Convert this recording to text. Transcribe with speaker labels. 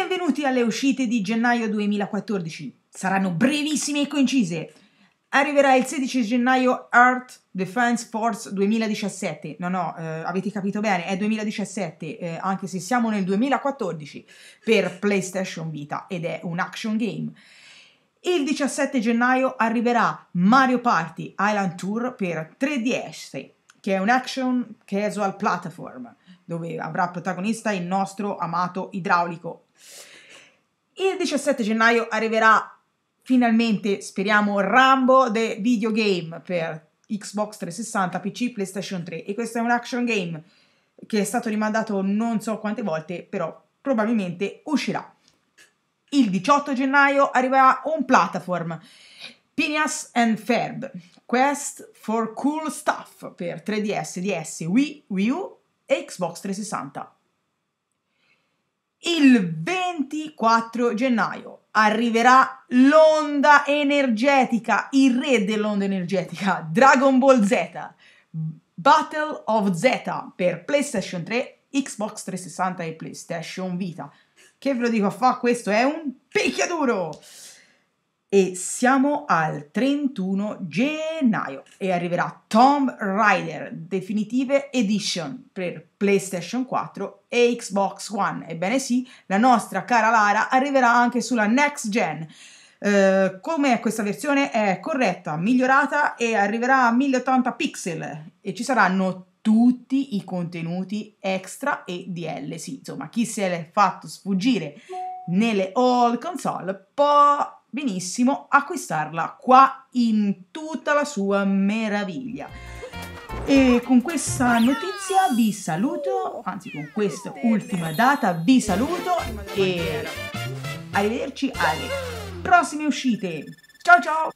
Speaker 1: Benvenuti alle uscite di gennaio 2014. Saranno brevissime e concise. Arriverà il 16 gennaio Earth Defense Force 2017. No, no, eh, avete capito bene, è 2017, eh, anche se siamo nel 2014 per PlayStation Vita ed è un action game. Il 17 gennaio arriverà Mario Party Island Tour per 3DS, che è un action casual platform dove avrà protagonista il nostro amato idraulico il 17 gennaio arriverà finalmente, speriamo, Rambo The Videogame per Xbox 360, PC, PlayStation 3 e questo è un action game che è stato rimandato non so quante volte, però probabilmente uscirà. Il 18 gennaio arriverà un platform Phineas and Ferb Quest for Cool Stuff per 3DS, DS, Wii, Wii U e Xbox 360. Il 24 gennaio arriverà l'onda energetica, il re dell'onda energetica, Dragon Ball Z, Battle of Z per PlayStation 3, Xbox 360 e PlayStation Vita. Che ve lo dico a fa, questo è un picchiaduro! e siamo al 31 gennaio e arriverà Tomb Raider Definitive Edition per PlayStation 4 e Xbox One. Ebbene sì, la nostra cara Lara arriverà anche sulla next gen. Eh, come questa versione è corretta, migliorata e arriverà a 1080 pixel e ci saranno tutti i contenuti extra e DLC. Insomma, chi se l'è fatto sfuggire nelle all console può benissimo acquistarla qua in tutta la sua meraviglia. E con questa notizia vi saluto, anzi con questa ultima data vi saluto e arrivederci alle prossime uscite. Ciao ciao!